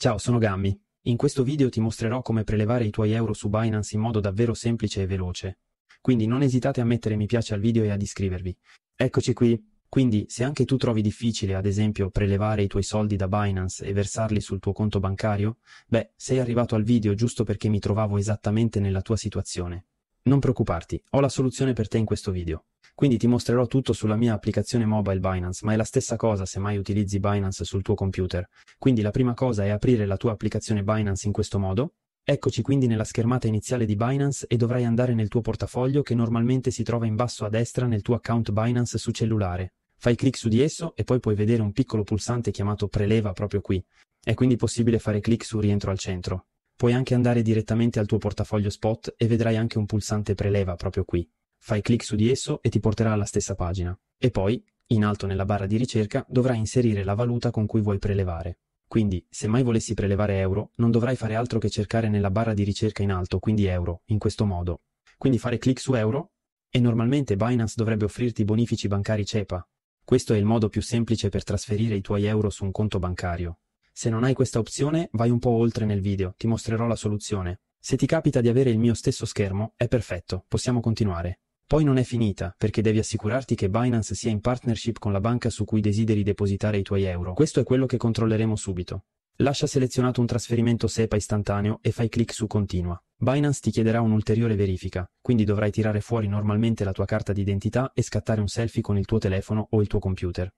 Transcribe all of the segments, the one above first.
Ciao, sono Gammi. In questo video ti mostrerò come prelevare i tuoi euro su Binance in modo davvero semplice e veloce. Quindi non esitate a mettere mi piace al video e ad iscrivervi. Eccoci qui. Quindi, se anche tu trovi difficile, ad esempio, prelevare i tuoi soldi da Binance e versarli sul tuo conto bancario, beh, sei arrivato al video giusto perché mi trovavo esattamente nella tua situazione. Non preoccuparti, ho la soluzione per te in questo video. Quindi ti mostrerò tutto sulla mia applicazione mobile Binance, ma è la stessa cosa se mai utilizzi Binance sul tuo computer. Quindi la prima cosa è aprire la tua applicazione Binance in questo modo. Eccoci quindi nella schermata iniziale di Binance e dovrai andare nel tuo portafoglio che normalmente si trova in basso a destra nel tuo account Binance su cellulare. Fai clic su di esso e poi puoi vedere un piccolo pulsante chiamato preleva proprio qui. È quindi possibile fare clic su rientro al centro. Puoi anche andare direttamente al tuo portafoglio spot e vedrai anche un pulsante preleva proprio qui. Fai clic su di esso e ti porterà alla stessa pagina. E poi, in alto nella barra di ricerca, dovrai inserire la valuta con cui vuoi prelevare. Quindi, se mai volessi prelevare euro, non dovrai fare altro che cercare nella barra di ricerca in alto, quindi euro, in questo modo. Quindi fare clic su euro e normalmente Binance dovrebbe offrirti bonifici bancari CEPA. Questo è il modo più semplice per trasferire i tuoi euro su un conto bancario. Se non hai questa opzione, vai un po' oltre nel video, ti mostrerò la soluzione. Se ti capita di avere il mio stesso schermo, è perfetto, possiamo continuare. Poi non è finita, perché devi assicurarti che Binance sia in partnership con la banca su cui desideri depositare i tuoi euro. Questo è quello che controlleremo subito. Lascia selezionato un trasferimento SEPA istantaneo e fai clic su Continua. Binance ti chiederà un'ulteriore verifica, quindi dovrai tirare fuori normalmente la tua carta d'identità e scattare un selfie con il tuo telefono o il tuo computer.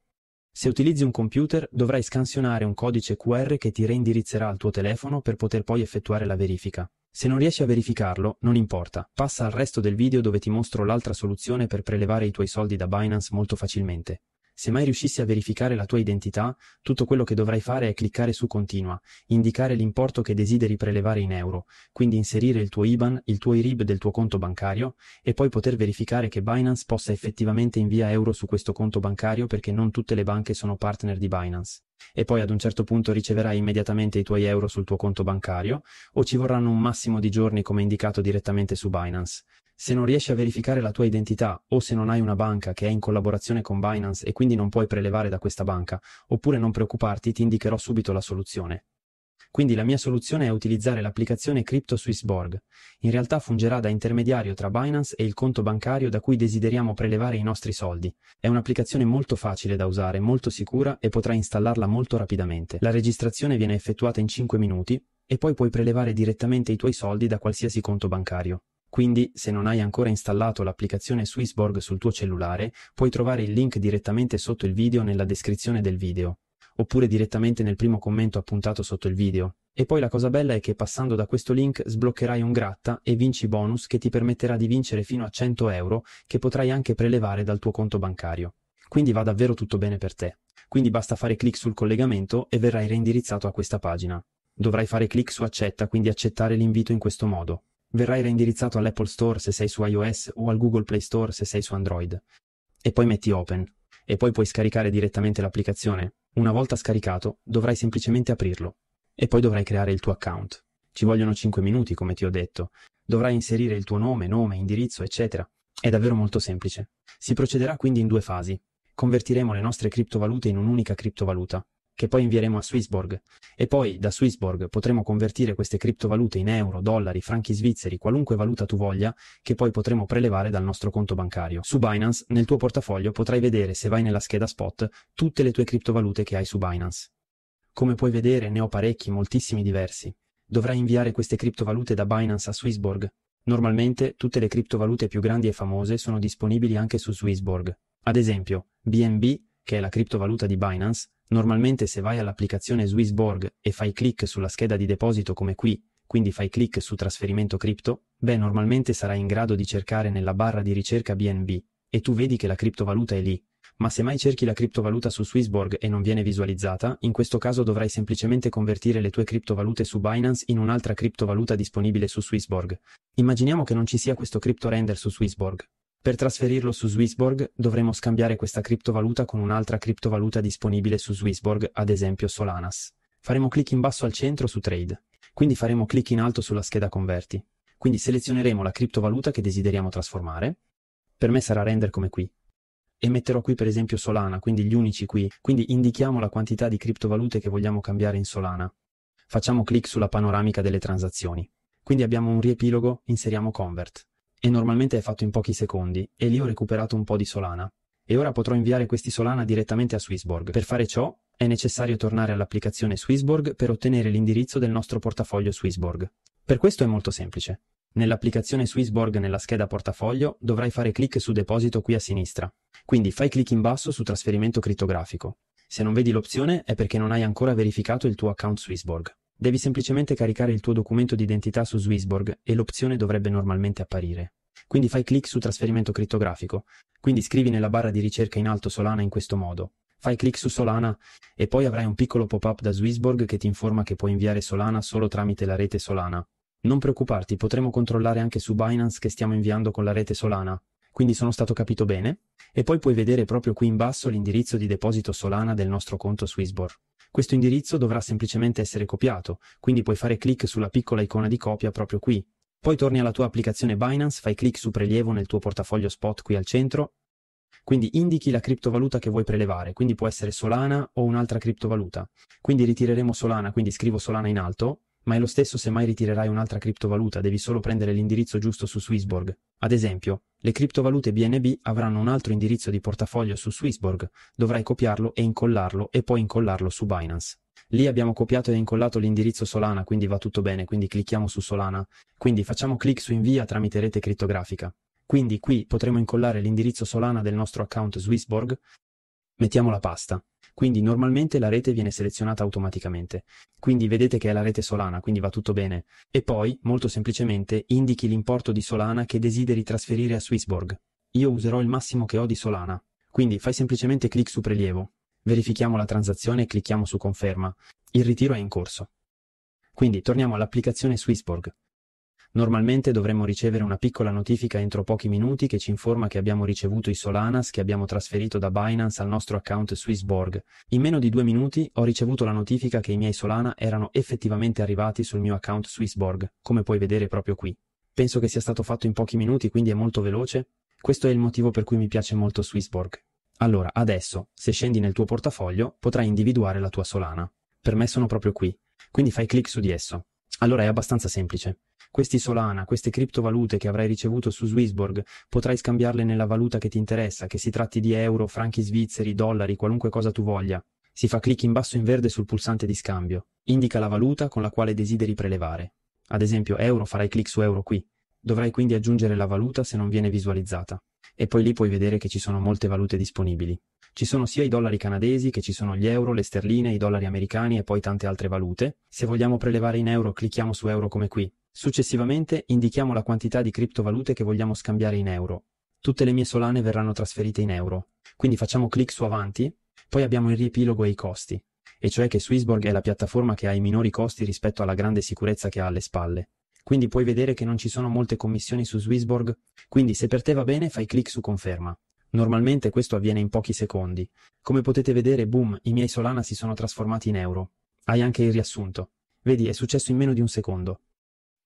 Se utilizzi un computer, dovrai scansionare un codice QR che ti reindirizzerà al tuo telefono per poter poi effettuare la verifica. Se non riesci a verificarlo, non importa, passa al resto del video dove ti mostro l'altra soluzione per prelevare i tuoi soldi da Binance molto facilmente. Se mai riuscissi a verificare la tua identità, tutto quello che dovrai fare è cliccare su Continua, indicare l'importo che desideri prelevare in euro, quindi inserire il tuo IBAN, il tuo IRIB del tuo conto bancario e poi poter verificare che Binance possa effettivamente inviare euro su questo conto bancario perché non tutte le banche sono partner di Binance e poi ad un certo punto riceverai immediatamente i tuoi euro sul tuo conto bancario o ci vorranno un massimo di giorni come indicato direttamente su Binance. Se non riesci a verificare la tua identità o se non hai una banca che è in collaborazione con Binance e quindi non puoi prelevare da questa banca, oppure non preoccuparti, ti indicherò subito la soluzione. Quindi la mia soluzione è utilizzare l'applicazione Crypto Swissborg. In realtà fungerà da intermediario tra Binance e il conto bancario da cui desideriamo prelevare i nostri soldi. È un'applicazione molto facile da usare, molto sicura e potrai installarla molto rapidamente. La registrazione viene effettuata in 5 minuti e poi puoi prelevare direttamente i tuoi soldi da qualsiasi conto bancario. Quindi, se non hai ancora installato l'applicazione Swissborg sul tuo cellulare, puoi trovare il link direttamente sotto il video nella descrizione del video oppure direttamente nel primo commento appuntato sotto il video. E poi la cosa bella è che passando da questo link sbloccherai un gratta e vinci bonus che ti permetterà di vincere fino a 100 euro che potrai anche prelevare dal tuo conto bancario. Quindi va davvero tutto bene per te. Quindi basta fare clic sul collegamento e verrai reindirizzato a questa pagina. Dovrai fare clic su accetta, quindi accettare l'invito in questo modo. Verrai reindirizzato all'Apple Store se sei su iOS o al Google Play Store se sei su Android. E poi metti Open. E poi puoi scaricare direttamente l'applicazione, una volta scaricato, dovrai semplicemente aprirlo e poi dovrai creare il tuo account. Ci vogliono 5 minuti, come ti ho detto. Dovrai inserire il tuo nome, nome, indirizzo, eccetera. È davvero molto semplice. Si procederà quindi in due fasi. Convertiremo le nostre criptovalute in un'unica criptovaluta che poi invieremo a Swissborg e poi da Swissborg potremo convertire queste criptovalute in euro, dollari, franchi svizzeri, qualunque valuta tu voglia, che poi potremo prelevare dal nostro conto bancario. Su Binance, nel tuo portafoglio potrai vedere, se vai nella scheda spot, tutte le tue criptovalute che hai su Binance. Come puoi vedere ne ho parecchi, moltissimi diversi. Dovrai inviare queste criptovalute da Binance a Swissborg. Normalmente tutte le criptovalute più grandi e famose sono disponibili anche su Swissborg. Ad esempio, BNB, che è la criptovaluta di Binance, Normalmente se vai all'applicazione Swissborg e fai clic sulla scheda di deposito come qui, quindi fai clic su trasferimento cripto, beh normalmente sarai in grado di cercare nella barra di ricerca BNB, e tu vedi che la criptovaluta è lì. Ma se mai cerchi la criptovaluta su Swissborg e non viene visualizzata, in questo caso dovrai semplicemente convertire le tue criptovalute su Binance in un'altra criptovaluta disponibile su Swissborg. Immaginiamo che non ci sia questo crypto render su Swissborg. Per trasferirlo su Swissborg dovremo scambiare questa criptovaluta con un'altra criptovaluta disponibile su Swissborg, ad esempio Solanas. Faremo clic in basso al centro su Trade, quindi faremo clic in alto sulla scheda Converti. Quindi selezioneremo la criptovaluta che desideriamo trasformare. Per me sarà render come qui, e metterò qui per esempio Solana, quindi gli unici qui, quindi indichiamo la quantità di criptovalute che vogliamo cambiare in Solana. Facciamo clic sulla panoramica delle transazioni. Quindi abbiamo un riepilogo, inseriamo convert e normalmente è fatto in pochi secondi, e lì ho recuperato un po' di Solana. E ora potrò inviare questi Solana direttamente a Swissborg. Per fare ciò, è necessario tornare all'applicazione Swissborg per ottenere l'indirizzo del nostro portafoglio Swissborg. Per questo è molto semplice. Nell'applicazione Swissborg nella scheda portafoglio dovrai fare clic su deposito qui a sinistra. Quindi fai clic in basso su trasferimento crittografico. Se non vedi l'opzione è perché non hai ancora verificato il tuo account Swissborg. Devi semplicemente caricare il tuo documento d'identità su Swissborg e l'opzione dovrebbe normalmente apparire. Quindi fai clic su trasferimento crittografico. Quindi scrivi nella barra di ricerca in alto Solana in questo modo. Fai clic su Solana e poi avrai un piccolo pop-up da Swissborg che ti informa che puoi inviare Solana solo tramite la rete Solana. Non preoccuparti, potremo controllare anche su Binance che stiamo inviando con la rete Solana quindi sono stato capito bene? E poi puoi vedere proprio qui in basso l'indirizzo di deposito Solana del nostro conto Swissbor. Questo indirizzo dovrà semplicemente essere copiato, quindi puoi fare clic sulla piccola icona di copia proprio qui. Poi torni alla tua applicazione Binance, fai clic su prelievo nel tuo portafoglio spot qui al centro, quindi indichi la criptovaluta che vuoi prelevare, quindi può essere Solana o un'altra criptovaluta. Quindi ritireremo Solana, quindi scrivo Solana in alto, ma è lo stesso se mai ritirerai un'altra criptovaluta, devi solo prendere l'indirizzo giusto su Swissborg. Ad esempio, le criptovalute BNB avranno un altro indirizzo di portafoglio su Swissborg, dovrai copiarlo e incollarlo e poi incollarlo su Binance. Lì abbiamo copiato e incollato l'indirizzo Solana, quindi va tutto bene, quindi clicchiamo su Solana. Quindi facciamo clic su invia tramite rete crittografica. Quindi qui potremo incollare l'indirizzo Solana del nostro account Swissborg mettiamo la pasta. Quindi normalmente la rete viene selezionata automaticamente, quindi vedete che è la rete Solana, quindi va tutto bene. E poi, molto semplicemente, indichi l'importo di Solana che desideri trasferire a Swissborg. Io userò il massimo che ho di Solana. Quindi fai semplicemente clic su prelievo, verifichiamo la transazione e clicchiamo su conferma. Il ritiro è in corso. Quindi torniamo all'applicazione Swissborg. Normalmente dovremmo ricevere una piccola notifica entro pochi minuti che ci informa che abbiamo ricevuto i Solanas che abbiamo trasferito da Binance al nostro account Swissborg. In meno di due minuti ho ricevuto la notifica che i miei Solana erano effettivamente arrivati sul mio account Swissborg, come puoi vedere proprio qui. Penso che sia stato fatto in pochi minuti quindi è molto veloce. Questo è il motivo per cui mi piace molto Swissborg. Allora, adesso, se scendi nel tuo portafoglio, potrai individuare la tua Solana. Per me sono proprio qui. Quindi fai clic su di esso. Allora è abbastanza semplice. Questi Solana, queste criptovalute che avrai ricevuto su Swissborg, potrai scambiarle nella valuta che ti interessa, che si tratti di euro, franchi svizzeri, dollari, qualunque cosa tu voglia. Si fa clic in basso in verde sul pulsante di scambio. Indica la valuta con la quale desideri prelevare. Ad esempio euro farai clic su euro qui. Dovrai quindi aggiungere la valuta se non viene visualizzata. E poi lì puoi vedere che ci sono molte valute disponibili. Ci sono sia i dollari canadesi che ci sono gli euro, le sterline, i dollari americani e poi tante altre valute. Se vogliamo prelevare in euro clicchiamo su euro come qui. Successivamente indichiamo la quantità di criptovalute che vogliamo scambiare in euro. Tutte le mie solane verranno trasferite in euro. Quindi facciamo clic su avanti, poi abbiamo il riepilogo e i costi, e cioè che Swissborg è la piattaforma che ha i minori costi rispetto alla grande sicurezza che ha alle spalle. Quindi puoi vedere che non ci sono molte commissioni su Swissborg, quindi se per te va bene fai clic su conferma. Normalmente questo avviene in pochi secondi. Come potete vedere, boom, i miei Solana si sono trasformati in euro. Hai anche il riassunto. Vedi, è successo in meno di un secondo.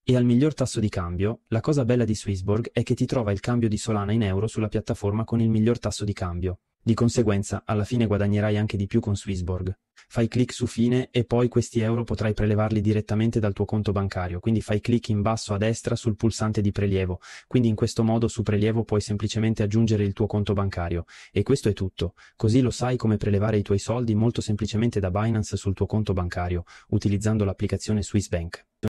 E al miglior tasso di cambio, la cosa bella di Swissborg è che ti trova il cambio di Solana in euro sulla piattaforma con il miglior tasso di cambio. Di conseguenza, alla fine guadagnerai anche di più con Swissborg. Fai clic su fine e poi questi euro potrai prelevarli direttamente dal tuo conto bancario, quindi fai clic in basso a destra sul pulsante di prelievo, quindi in questo modo su prelievo puoi semplicemente aggiungere il tuo conto bancario. E questo è tutto, così lo sai come prelevare i tuoi soldi molto semplicemente da Binance sul tuo conto bancario, utilizzando l'applicazione Swissbank.